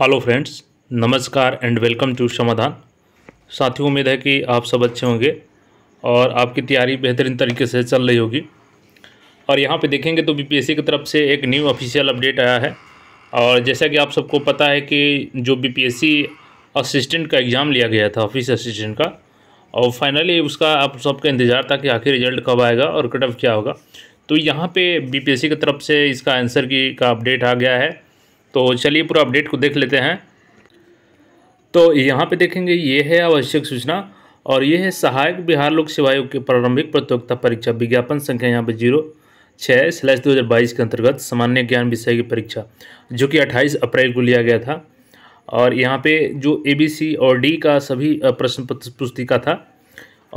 hello friends नमस्कार and welcome to Samadhan साथियों उम्मीद है कि आप सब अच्छे होंगे और आपकी तैयारी बेहतरीन तरीके से चल रही होगी और यहाँ पे देखेंगे तो बीपीएससी की तरफ से एक न्यू ऑफिशियल अपडेट आया है और जैसा कि आप सबको पता है कि जो बीपीएससी असिस्टेंट का एग्ज़ाम लिया गया था ऑफिस असिस्टेंट का और फाइनली उसका आप सबका इंतज़ार था कि आखिर रिजल्ट कब आएगा और कट ऑफ क्या होगा तो यहाँ पे बीपीएससी की तरफ से इसका आंसर की का अपडेट आ गया है तो चलिए पूरा अपडेट को देख लेते हैं तो यहाँ पे देखेंगे ये है आवश्यक सूचना और ये है सहायक बिहार लोक सेवा आयोग की प्रारंभिक प्रतियोगिता परीक्षा विज्ञापन संख्या यहाँ पे जीरो छः स्लैश दो हज़ार बाईस के अंतर्गत सामान्य ज्ञान विषय की परीक्षा जो कि अट्ठाईस अप्रैल को लिया गया था और यहाँ पे जो ए बी सी और डी का सभी प्रश्न पुस्तिका था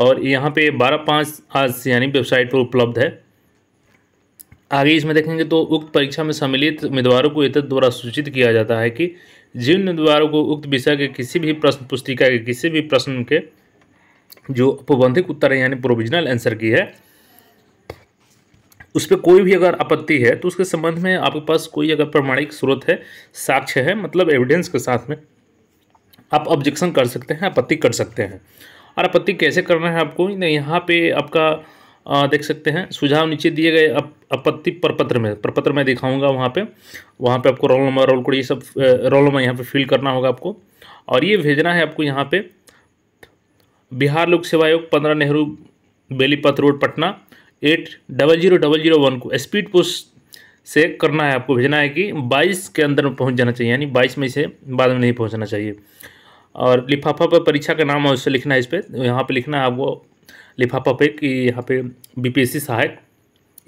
और यहाँ पे बारह पाँच आज यानी वेबसाइट पर उपलब्ध है आगे इसमें देखेंगे तो उक्त परीक्षा में सम्मिलित उम्मीदवारों को एतद द्वारा सूचित किया जाता है कि जिन उम्मीदवारों को उक्त विषय के किसी भी प्रश्न पुस्तिका के किसी भी प्रश्न के जो प्रबंधिक उत्तर है यानी प्रोविजनल आंसर की है उस पर कोई भी अगर आपत्ति है तो उसके संबंध में आपके पास कोई अगर प्रमाणिक स्रोत है साक्ष्य है मतलब एविडेंस के साथ में आप ऑब्जेक्शन कर सकते हैं आपत्ति कर सकते हैं और आपत्ति कैसे करना है आपको यहाँ पे आपका आ, देख सकते हैं सुझाव नीचे दिए गए अप, आपत्ति प्रपत्र में प्रपत्र में दिखाऊंगा वहाँ पे वहाँ पे आपको रोल नंबर रोल कोड ये सब रोल नंबर यहाँ पे फिल करना होगा आपको और ये भेजना है आपको यहाँ पे बिहार लोक सेवा आयोग पंद्रह नेहरू बेलीपत road Patna eight double zero double zero one को स्पीड पोस्ट से करना है आपको भेजना है कि बाईस के अंदर में पहुँच जाना चाहिए यानी बाईस में से बाद में नहीं पहुँचना चाहिए और लिफाफा पर परीक्षा का नाम है उससे लिखना है इस पर यहाँ पर लिखना है आपको लिफाफा पे कि यहाँ पे बीपीएससी सहायक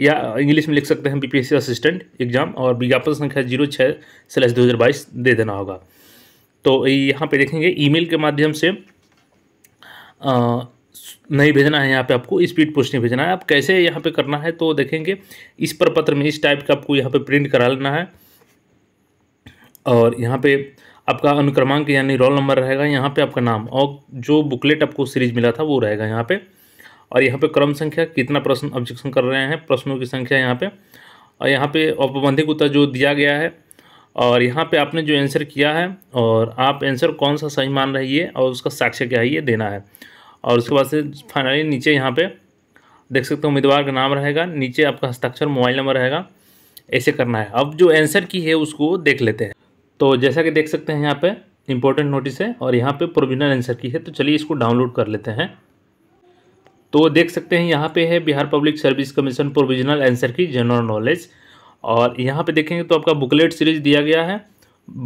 या इंग्लिश में लिख सकते हैं बीपीएससी असिस्टेंट एग्जाम और विज्ञापन संख्या जीरो छः स्लैस दो हज़ार बाईस दे देना होगा तो यहाँ पे देखेंगे ईमेल के माध्यम से आ, नहीं भेजना है यहाँ पे आपको स्पीड पोस्ट नहीं भेजना है आप कैसे यहाँ पे करना है तो देखेंगे इस प्रपत्र में इस टाइप का आपको यहाँ पर प्रिंट करा लेना है और यहाँ पर आपका अनुक्रमांक यानी रोल नंबर रहेगा यहाँ पे आपका नाम और जो बुकलेट आपको सीरीज मिला था वो रहेगा यहाँ पे और यहाँ पे क्रम संख्या कितना प्रश्न ऑब्जेक्शन कर रहे हैं प्रश्नों की संख्या यहाँ पे और यहाँ पे औपबंधिक उत्तर जो दिया गया है और यहाँ पे आपने जो आंसर किया है और आप आंसर कौन सा सही मान रही है और उसका साक्ष्य क्या है ये देना है और उसके बाद से फाइनली नीचे यहाँ पर देख सकते हो उम्मीदवार का नाम रहेगा नीचे आपका हस्ताक्षर मोबाइल नंबर रहेगा ऐसे करना है अब जो आंसर की है उसको देख लेते हैं तो जैसा कि देख सकते हैं यहाँ पे इम्पोर्टेंट नोटिस है और यहाँ पे प्रोविजनल आंसर की है तो चलिए इसको डाउनलोड कर लेते हैं तो देख सकते हैं यहाँ पे है Bihar public service commission provisional answer key general knowledge और यहाँ पे देखेंगे तो आपका बुकलेट सीरीज दिया गया है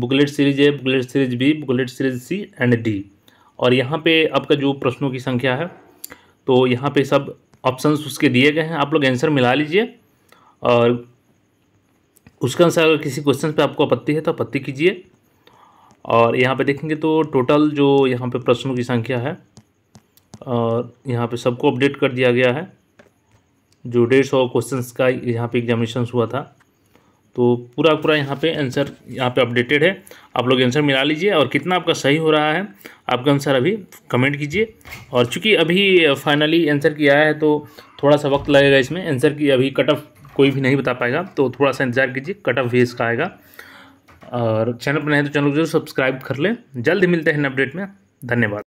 booklet series A booklet series B booklet series C and D और यहाँ पे आपका जो प्रश्नों की संख्या है तो यहाँ पे सब ऑप्शन उसके दिए गए हैं आप लोग आंसर मिला लीजिए और उसके अनुसार अगर किसी क्वेश्चन पर आपको आपत्ति है तो आपत्ति कीजिए और यहाँ पर देखेंगे तो टोटल जो यहाँ पर प्रश्नों की संख्या है और यहाँ पे सबको अपडेट कर दिया गया है जो डेढ़ सौ क्वेश्चन का यहाँ पे एग्जामिनेशन हुआ था तो पूरा पूरा यहाँ पे आंसर यहाँ पे अपडेटेड है आप लोग आंसर मिला लीजिए और कितना आपका सही हो रहा है आपका आंसर अभी कमेंट कीजिए और चूँकि अभी फाइनली आंसर की आया है तो थोड़ा सा वक्त लगेगा इसमें आंसर की अभी कट ऑफ कोई भी नहीं बता पाएगा तो थोड़ा सा इंतज़ार कीजिए कट ऑफ भी इसका आएगा और चैनल पर नहीं तो चैनल को जरूर सब्सक्राइब कर लें जल्द मिलते हैं अपडेट में धन्यवाद